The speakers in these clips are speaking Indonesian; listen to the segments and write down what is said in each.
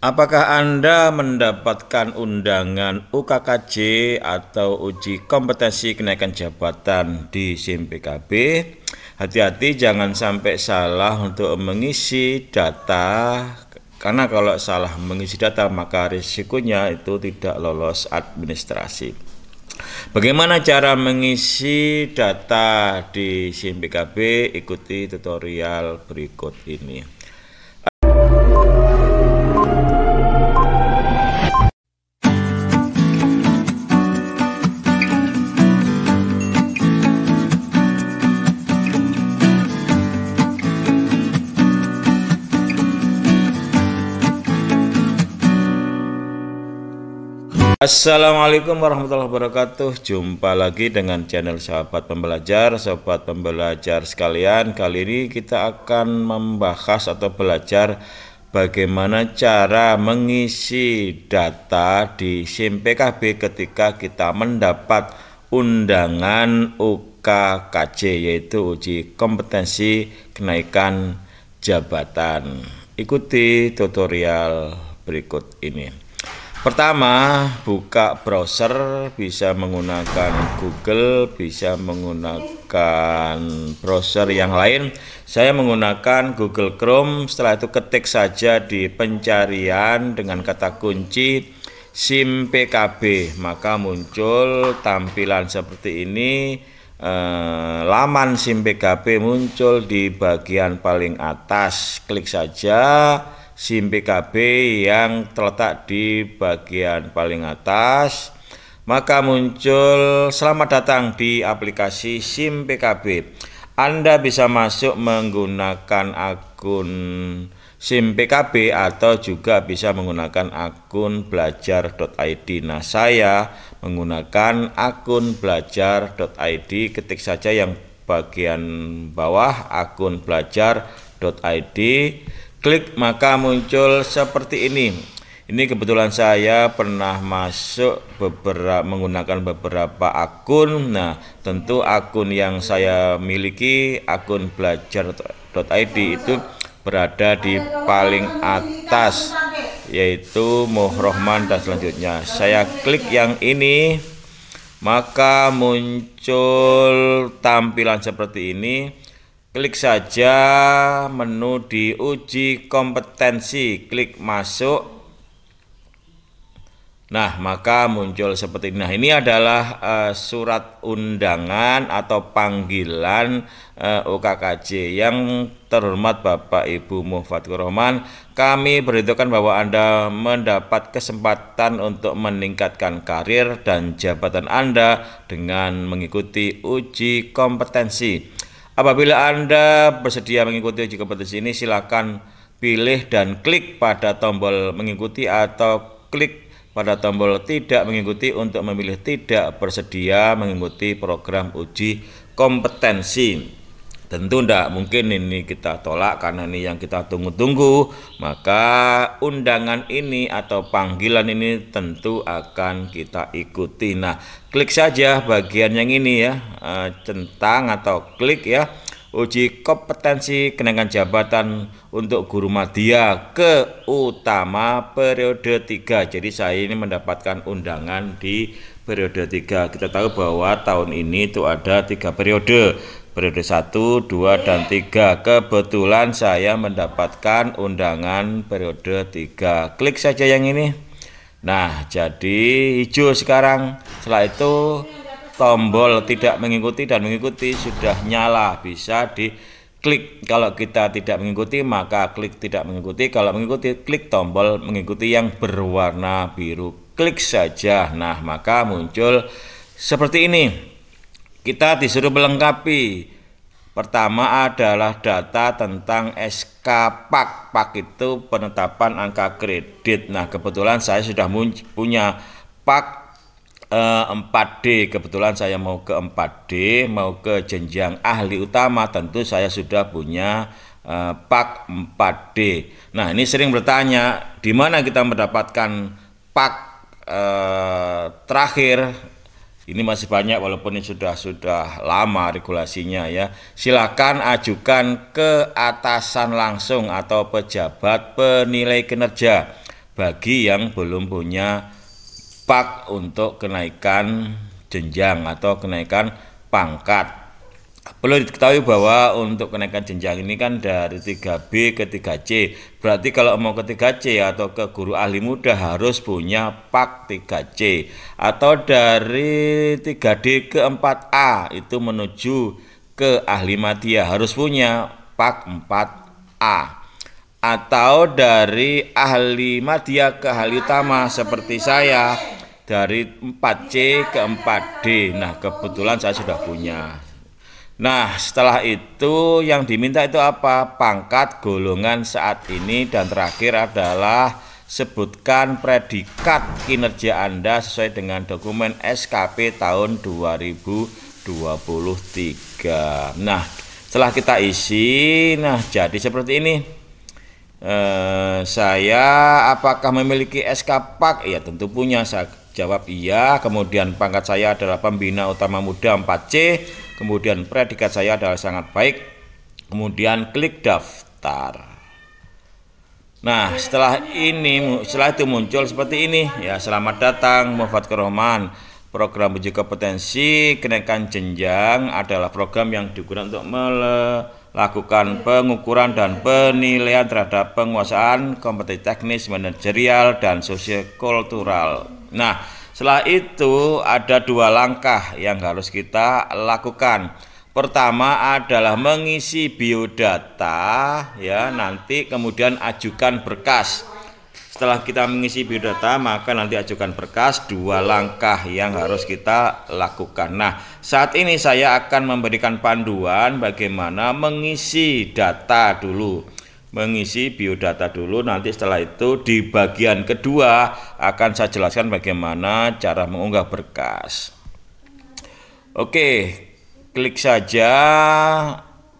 Apakah Anda mendapatkan undangan UKKJ atau uji kompetensi kenaikan jabatan di SIMPKB? Hati-hati jangan sampai salah untuk mengisi data karena kalau salah mengisi data maka risikonya itu tidak lolos administrasi. Bagaimana cara mengisi data di SIMPKB? Ikuti tutorial berikut ini. Assalamualaikum warahmatullahi wabarakatuh Jumpa lagi dengan channel Sahabat Pembelajar sahabat Pembelajar sekalian Kali ini kita akan membahas atau belajar Bagaimana cara mengisi data di SIM PKB ketika kita mendapat undangan UKKJ Yaitu uji kompetensi kenaikan jabatan Ikuti tutorial berikut ini Pertama, buka browser bisa menggunakan Google, bisa menggunakan browser yang lain. Saya menggunakan Google Chrome. Setelah itu ketik saja di pencarian dengan kata kunci SIM PKB, maka muncul tampilan seperti ini. Eh, laman SIM PKB muncul di bagian paling atas. Klik saja SIM PKB yang terletak di bagian paling atas maka muncul selamat datang di aplikasi SIM PKB Anda bisa masuk menggunakan akun SIM PKB atau juga bisa menggunakan akun belajar.id nah saya menggunakan akun belajar.id ketik saja yang bagian bawah akun belajar.id Klik maka muncul seperti ini. Ini kebetulan saya pernah masuk beberapa menggunakan beberapa akun. Nah, tentu akun yang saya miliki akun belajar.id itu berada di paling atas yaitu Muhrohman dan selanjutnya. Saya klik yang ini maka muncul tampilan seperti ini Klik saja menu di uji kompetensi, klik masuk. Nah, maka muncul seperti ini. Nah, ini adalah uh, surat undangan atau panggilan uh, eh, UKKJ yang terhormat Bapak Ibu Muhammad Rahman. kami beritahukan bahwa Anda mendapat kesempatan untuk meningkatkan karir dan jabatan Anda dengan mengikuti uji kompetensi. Apabila Anda bersedia mengikuti uji kompetisi ini, silakan pilih dan klik pada tombol mengikuti atau klik pada tombol tidak mengikuti untuk memilih tidak bersedia mengikuti program uji kompetensi. Tentu tidak mungkin ini kita tolak karena ini yang kita tunggu-tunggu. Maka undangan ini atau panggilan ini tentu akan kita ikuti. Nah, klik saja bagian yang ini ya, eh, centang atau klik ya. Uji kompetensi kenaikan jabatan untuk guru madya ke utama periode 3. Jadi saya ini mendapatkan undangan di periode 3. Kita tahu bahwa tahun ini itu ada tiga periode periode 1, 2, dan 3. Kebetulan saya mendapatkan undangan periode 3. Klik saja yang ini. Nah, jadi hijau sekarang. Setelah itu tombol tidak mengikuti dan mengikuti sudah nyala. Bisa diklik. Kalau kita tidak mengikuti, maka klik tidak mengikuti. Kalau mengikuti, klik tombol mengikuti yang berwarna biru. Klik saja. Nah, maka muncul seperti ini. Kita disuruh melengkapi. Pertama adalah data tentang SK PAK. PAK itu penetapan angka kredit. Nah, kebetulan saya sudah punya PAK eh, 4D. Kebetulan saya mau ke 4D, mau ke jenjang ahli utama, tentu saya sudah punya eh, PAK 4D. Nah, ini sering bertanya, di mana kita mendapatkan PAK eh, terakhir ini masih banyak walaupun ini sudah sudah lama regulasinya ya. Silakan ajukan ke atasan langsung atau pejabat penilai kinerja bagi yang belum punya pak untuk kenaikan jenjang atau kenaikan pangkat Perlu diketahui bahwa untuk kenaikan jenjang ini kan dari 3B ke 3C. Berarti kalau mau ke 3C atau ke guru ahli muda harus punya pak 3C atau dari 3D ke 4A itu menuju ke ahli madya harus punya pak 4A atau dari ahli madya ke ahli utama seperti saya dari 4C ke 4D. Nah, kebetulan saya sudah punya. Nah, setelah itu yang diminta itu apa? Pangkat, golongan saat ini dan terakhir adalah sebutkan predikat kinerja Anda sesuai dengan dokumen SKP tahun 2023. Nah, setelah kita isi, nah jadi seperti ini. Eh, saya apakah memiliki SK Pak? Ya tentu punya. Saya jawab iya. Kemudian pangkat saya adalah pembina utama muda 4C kemudian predikat saya adalah sangat baik, kemudian klik daftar. Nah, setelah ini, setelah itu muncul seperti ini, ya selamat datang Mufat Kerohman. Program uji kompetensi kenaikan jenjang adalah program yang digunakan untuk melakukan pengukuran dan penilaian terhadap penguasaan kompetensi teknis, manajerial, dan sosial-kultural. Nah, setelah itu ada dua langkah yang harus kita lakukan. Pertama adalah mengisi biodata ya, nanti kemudian ajukan berkas. Setelah kita mengisi biodata, maka nanti ajukan berkas dua langkah yang harus kita lakukan. Nah, saat ini saya akan memberikan panduan bagaimana mengisi data dulu mengisi biodata dulu nanti setelah itu di bagian kedua akan saya jelaskan bagaimana cara mengunggah berkas oke klik saja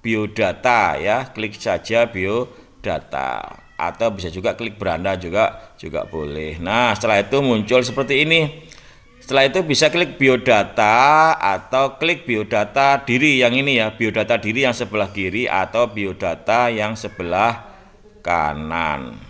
biodata ya klik saja biodata atau bisa juga klik beranda juga juga boleh nah setelah itu muncul seperti ini setelah itu bisa klik biodata atau klik biodata diri yang ini ya, biodata diri yang sebelah kiri atau biodata yang sebelah kanan.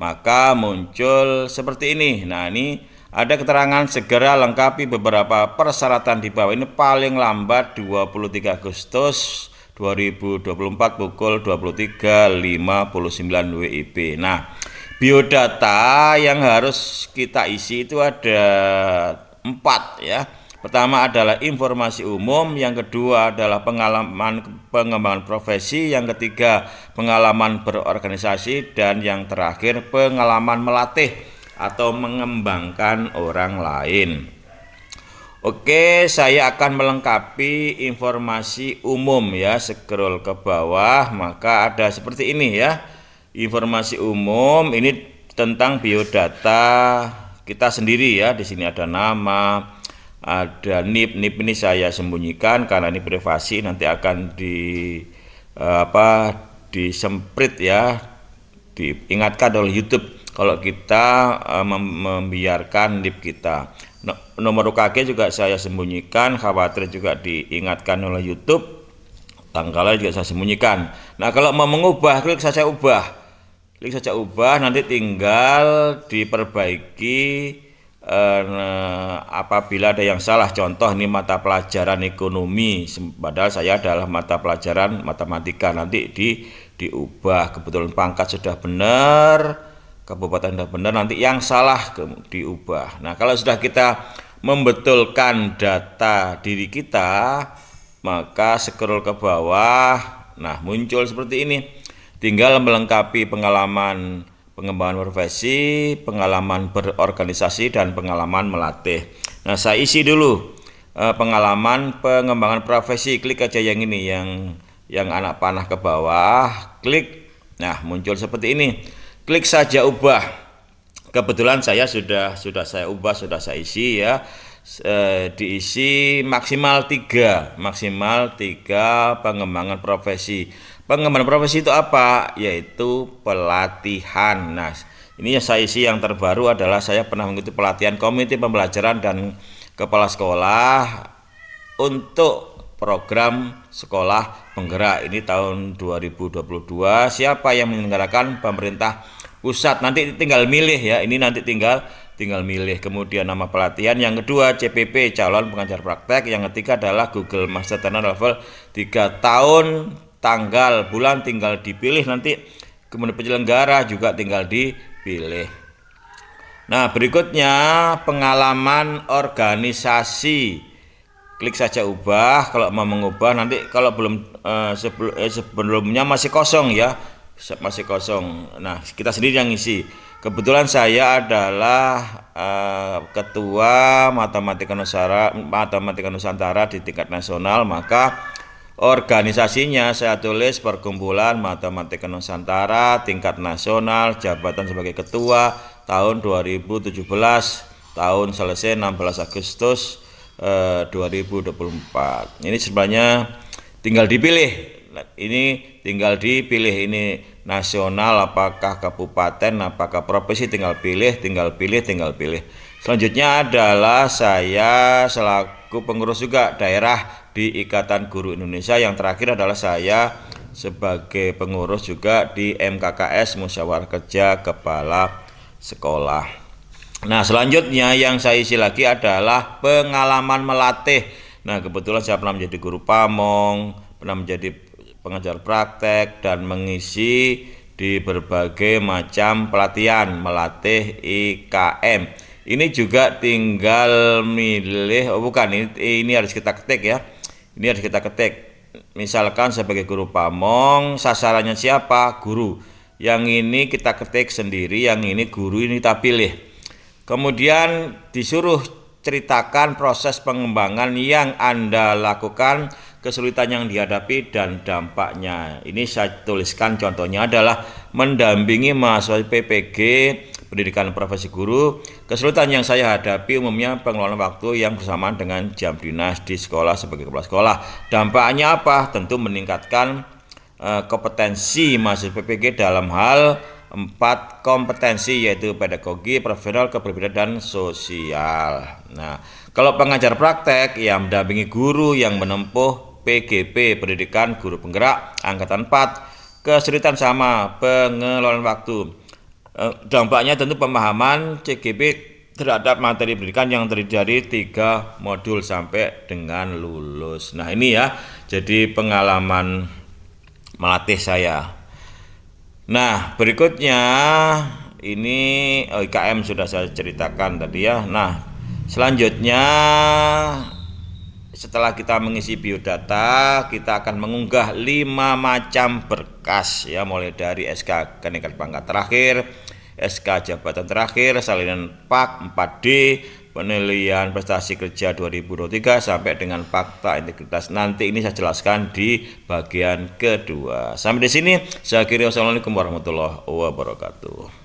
Maka muncul seperti ini. Nah, ini ada keterangan segera lengkapi beberapa persyaratan di bawah. Ini paling lambat 23 Agustus 2024 pukul 23.59 WIB. Nah, biodata yang harus kita isi itu ada Empat ya. Pertama adalah informasi umum, yang kedua adalah pengalaman pengembangan profesi, yang ketiga pengalaman berorganisasi, dan yang terakhir pengalaman melatih atau mengembangkan orang lain. Oke, saya akan melengkapi informasi umum ya. Scroll ke bawah, maka ada seperti ini ya. Informasi umum ini tentang biodata kita sendiri ya di sini ada nama ada NIP NIP ini saya sembunyikan karena ini privasi nanti akan di eh, apa disemprit ya diingatkan oleh YouTube kalau kita eh, membiarkan NIP kita nomor UKG juga saya sembunyikan khawatir juga diingatkan oleh YouTube tanggalnya juga saya sembunyikan nah kalau mau mengubah klik saja ubah klik saja ubah nanti tinggal diperbaiki eh, apabila ada yang salah contoh ini mata pelajaran ekonomi padahal saya adalah mata pelajaran matematika nanti di diubah kebetulan pangkat sudah benar kabupaten sudah benar nanti yang salah diubah nah kalau sudah kita membetulkan data diri kita maka scroll ke bawah nah muncul seperti ini Tinggal melengkapi pengalaman pengembangan profesi, pengalaman berorganisasi dan pengalaman melatih. Nah, saya isi dulu eh, pengalaman pengembangan profesi. Klik aja yang ini yang yang anak panah ke bawah, klik. Nah, muncul seperti ini. Klik saja ubah. Kebetulan saya sudah sudah saya ubah, sudah saya isi ya. Eh, diisi maksimal tiga maksimal tiga pengembangan profesi pengembangan profesi itu apa yaitu pelatihan nah ini yang saya isi yang terbaru adalah saya pernah mengikuti pelatihan komite pembelajaran dan kepala sekolah untuk program sekolah penggerak ini tahun 2022 siapa yang menyelenggarakan pemerintah pusat nanti tinggal milih ya ini nanti tinggal tinggal milih kemudian nama pelatihan yang kedua CPP calon pengajar praktek yang ketiga adalah Google Master Trainer level 3 tahun tanggal bulan tinggal dipilih nanti kemudian penyelenggara juga tinggal dipilih nah berikutnya pengalaman organisasi klik saja ubah kalau mau mengubah nanti kalau belum eh, eh sebelumnya masih kosong ya masih kosong nah kita sendiri yang isi Kebetulan saya adalah uh, ketua Matematika Nusantara, Matematika Nusantara di tingkat nasional, maka organisasinya saya tulis Perkumpulan Matematika Nusantara tingkat nasional, jabatan sebagai ketua tahun 2017, tahun selesai 16 Agustus eh, uh, 2024. Ini sebenarnya tinggal dipilih. Ini tinggal dipilih ini nasional, apakah kabupaten, apakah provinsi, tinggal pilih, tinggal pilih, tinggal pilih. Selanjutnya adalah saya selaku pengurus juga daerah di Ikatan Guru Indonesia. Yang terakhir adalah saya sebagai pengurus juga di MKKS Musyawarah Kerja Kepala Sekolah. Nah, selanjutnya yang saya isi lagi adalah pengalaman melatih. Nah, kebetulan saya pernah menjadi guru pamong, pernah menjadi pengajar praktek dan mengisi di berbagai macam pelatihan melatih IKM. Ini juga tinggal milih, oh bukan ini, ini harus kita ketik ya. Ini harus kita ketik. Misalkan sebagai guru pamong, sasarannya siapa? Guru. Yang ini kita ketik sendiri, yang ini guru ini kita pilih. Kemudian disuruh ceritakan proses pengembangan yang Anda lakukan kesulitan yang dihadapi dan dampaknya. Ini saya tuliskan contohnya adalah mendampingi mahasiswa PPG pendidikan profesi guru. Kesulitan yang saya hadapi umumnya pengelolaan waktu yang bersamaan dengan jam dinas di sekolah sebagai kepala sekolah. Dampaknya apa? Tentu meningkatkan uh, kompetensi mahasiswa PPG dalam hal empat kompetensi yaitu pedagogi, profesional, keberbedaan dan sosial. Nah, kalau pengajar praktek yang mendampingi guru yang menempuh PGP Pendidikan Guru Penggerak Angkatan 4 kesulitan sama pengelolaan waktu eh, dampaknya tentu pemahaman CGP terhadap materi pendidikan yang terdiri dari tiga modul sampai dengan lulus. Nah ini ya, jadi pengalaman melatih saya. Nah berikutnya ini oh, IKM sudah saya ceritakan tadi ya. Nah selanjutnya setelah kita mengisi biodata, kita akan mengunggah lima macam berkas ya mulai dari SK kenaikan pangkat terakhir, SK jabatan terakhir, salinan PAK 4D, penilaian prestasi kerja 2023 sampai dengan fakta integritas. Nanti ini saya jelaskan di bagian kedua. Sampai di sini saya akhiri wassalamualaikum warahmatullahi wabarakatuh.